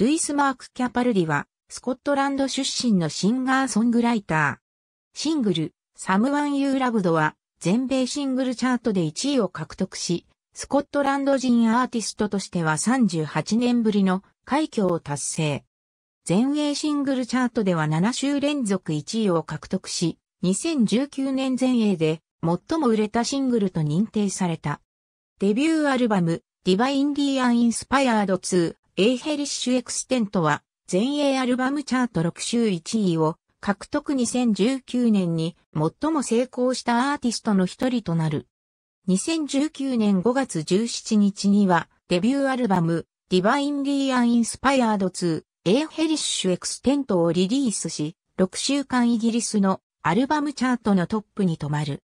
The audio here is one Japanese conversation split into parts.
ルイス・マーク・キャパルディは、スコットランド出身のシンガーソングライター。シングル、サムワン・ユー・ラブドは、全米シングルチャートで1位を獲得し、スコットランド人アーティストとしては38年ぶりの快挙を達成。全英シングルチャートでは7週連続1位を獲得し、2019年全英で最も売れたシングルと認定された。デビューアルバム、ディバイン・ディアン・インスパイアード2、エイヘリッシュエクステントは、全英アルバムチャート6週1位を獲得2019年に最も成功したアーティストの一人となる。2019年5月17日にはデビューアルバム Divinely Uninspired 2エイヘリッシュエクステントをリリースし、6週間イギリスのアルバムチャートのトップに止まる。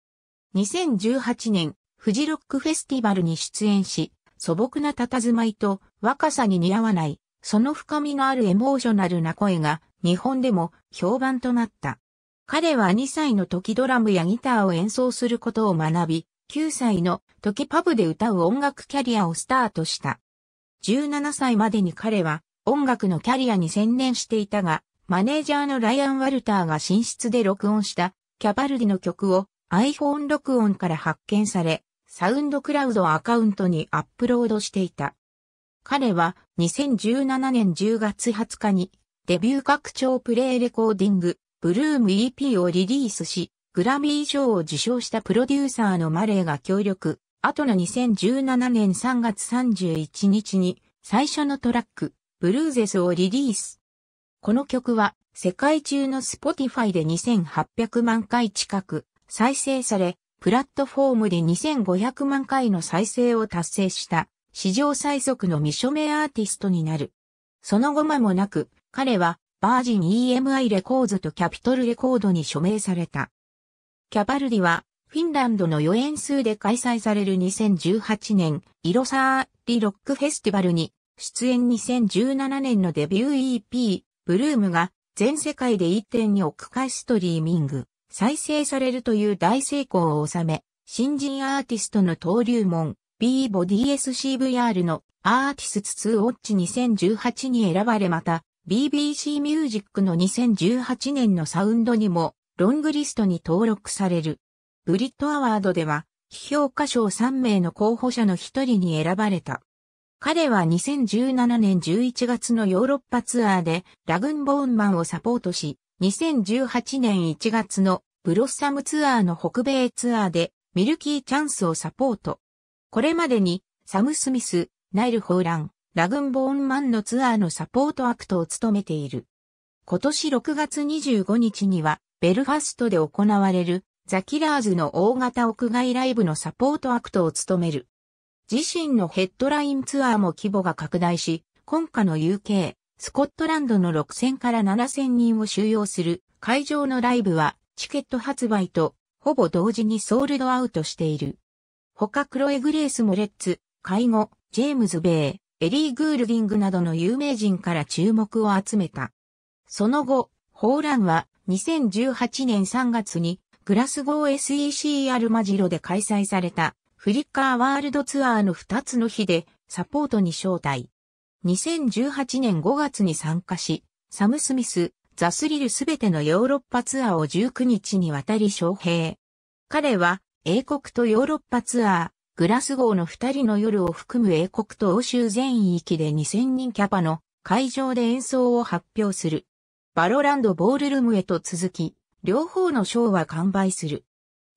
2018年フジロックフェスティバルに出演し、素朴な佇まいと若さに似合わない、その深みのあるエモーショナルな声が日本でも評判となった。彼は2歳の時ドラムやギターを演奏することを学び、9歳の時パブで歌う音楽キャリアをスタートした。17歳までに彼は音楽のキャリアに専念していたが、マネージャーのライアン・ワルターが寝室で録音したキャバルディの曲を iPhone 録音から発見され、サウンドクラウドアカウントにアップロードしていた。彼は2017年10月20日にデビュー拡張プレイレコーディング、ブルーム EP をリリースし、グラミー賞を受賞したプロデューサーのマレーが協力、後の2017年3月31日に最初のトラック、ブルーゼスをリリース。この曲は世界中の Spotify で2800万回近く再生され、プラットフォームで2500万回の再生を達成した史上最速の未署名アーティストになる。その後間もなく、彼は、バージン EMI レコーズとキャピトルレコードに署名された。キャバルディは、フィンランドの予演数で開催される2018年、イロサーリロックフェスティバルに、出演2017年のデビュー EP、ブルームが、全世界で1.2億回ストリーミング、再生されるという大成功を収め、新人アーティストの登竜門、B ボディ SCVR のアーティスツ2ウォッチ2018に選ばれまた BBC ミュージックの2018年のサウンドにもロングリストに登録される。ブリットアワードでは批評価賞3名の候補者の一人に選ばれた。彼は2017年11月のヨーロッパツアーでラグンボーンマンをサポートし、2018年1月のブロッサムツアーの北米ツアーでミルキーチャンスをサポート。これまでに、サム・スミス、ナイル・ホーラン、ラグン・ボーンマンのツアーのサポートアクトを務めている。今年6月25日には、ベルファストで行われる、ザ・キラーズの大型屋外ライブのサポートアクトを務める。自身のヘッドラインツアーも規模が拡大し、今夏の UK、スコットランドの6000から7000人を収容する会場のライブはチケット発売とほぼ同時にソールドアウトしている。他クロエ・グレース・モレッツ、介護、ジェームズ・ベイ、エリー・グールディングなどの有名人から注目を集めた。その後、ホーランは2018年3月にグラスゴー SEC アルマジロで開催されたフリッカーワールドツアーの2つの日でサポートに招待。2018年5月に参加し、サム・スミス、ザ・スリルすべてのヨーロッパツアーを19日にわたり招聘。彼は英国とヨーロッパツアー、グラス号の二人の夜を含む英国と欧州全域で2000人キャパの会場で演奏を発表する。バロランドボールルームへと続き、両方のショーは完売する。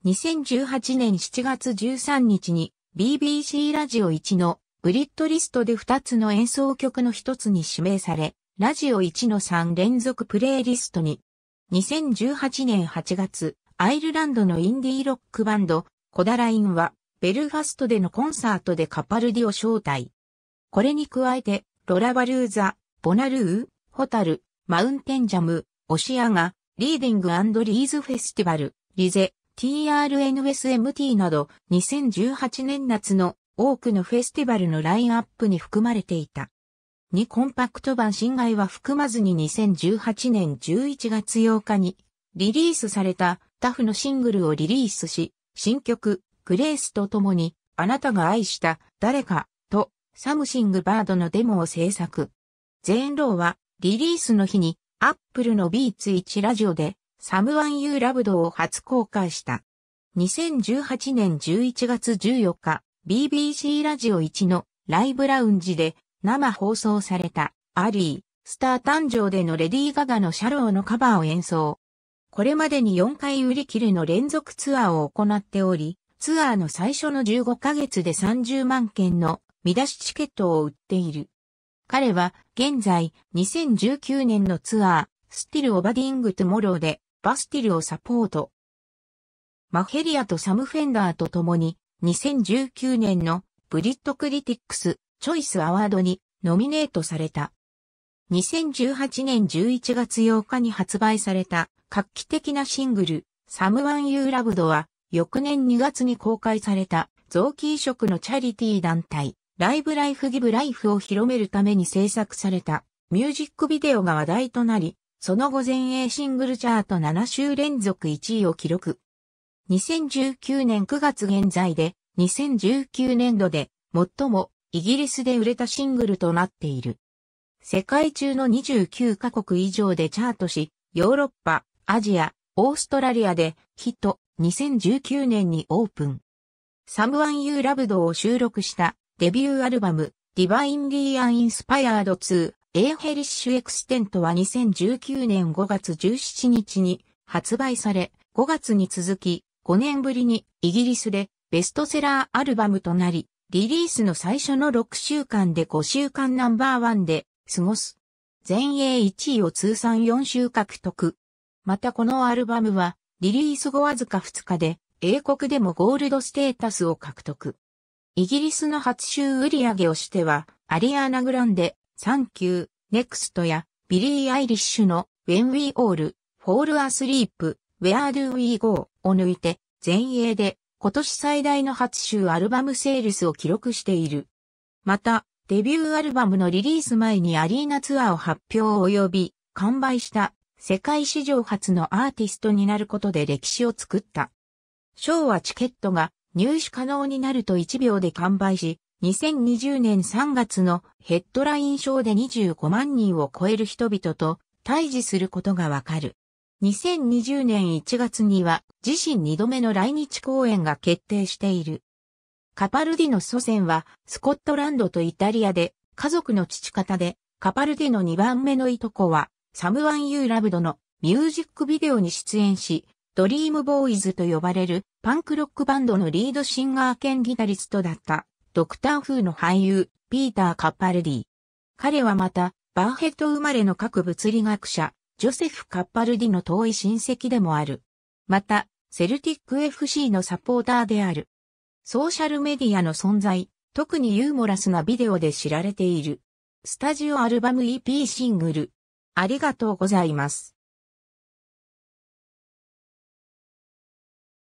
2018年7月13日に BBC ラジオ1のブリッドリストで2つの演奏曲の1つに指名され、ラジオ1の3連続プレイリストに。2018年8月、アイルランドのインディーロックバンド、コダラインは、ベルファストでのコンサートでカパルディを招待。これに加えて、ロラバルーザ、ボナルー、ホタル、マウンテンジャム、オシアガ、リーディングリーズフェスティバル、リゼ、TRNSMT など2018年夏の多くのフェスティバルのラインアップに含まれていた。2コンパクト版侵害は含まずに2018年11月8日にリリースされたタッフのシングルをリリースし、新曲、グレースと共に、あなたが愛した誰かと、サムシングバードのデモを制作。ゼーン・ローは、リリースの日に、アップルのビーツ1ラジオで、サムワン・ユー・ラブドを初公開した。2018年11月14日、BBC ラジオ1のライブラウンジで生放送されたアリー、スター誕生でのレディー・ガガのシャローのカバーを演奏。これまでに4回売り切れの連続ツアーを行っており、ツアーの最初の15ヶ月で30万件の見出しチケットを売っている。彼は現在2019年のツアー、スティル・オバディング・トゥモローでバスティルをサポート。マヘリアとサム・フェンダーと共に2019年のブリット・クリティックス・チョイス・アワードにノミネートされた。2018年11月8日に発売された画期的なシングル、Someone You Loved は、翌年2月に公開された、臓器移植のチャリティー団体、ライブライフギブライフを広めるために制作された、ミュージックビデオが話題となり、その後前衛シングルチャート7週連続1位を記録。2019年9月現在で、2019年度で、最もイギリスで売れたシングルとなっている。世界中の29カ国以上でチャートし、ヨーロッパ、アジア、オーストラリアでヒット2019年にオープン。サムワン・ユー・ラブドを収録したデビューアルバムディバインリー・アン・インスパイアード2エーヘリッシュ・エクステントは2019年5月17日に発売され5月に続き5年ぶりにイギリスでベストセラーアルバムとなりリリースの最初の6週間で5週間ナンバーワンで過ごす。全英1位を通算4週獲得。またこのアルバムは、リリース後わずか2日で、英国でもゴールドステータスを獲得。イギリスの初週売り上げをしては、アリアーナ・グランデ、サンキュー、ネクストや、ビリー・アイリッシュの、When We All, Fall Asleep, Where Do We Go を抜いて、全英で今年最大の初週アルバムセールスを記録している。また、デビューアルバムのリリース前にアリーナツアーを発表及び、完売した世界史上初のアーティストになることで歴史を作った。ショーはチケットが入手可能になると1秒で完売し、2020年3月のヘッドライン賞で25万人を超える人々と対峙することがわかる。2020年1月には自身2度目の来日公演が決定している。カパルディの祖先はスコットランドとイタリアで家族の父方でカパルディの2番目のいとこはサムワン・ユー・ラブドのミュージックビデオに出演し、ドリームボーイズと呼ばれるパンクロックバンドのリードシンガー兼ギタリストだったドクターフーの俳優ピーター・カッパルディ。彼はまたバーヘッド生まれの各物理学者ジョセフ・カッパルディの遠い親戚でもある。またセルティック FC のサポーターである。ソーシャルメディアの存在、特にユーモラスなビデオで知られている。スタジオアルバム EP シングルありがとうございます。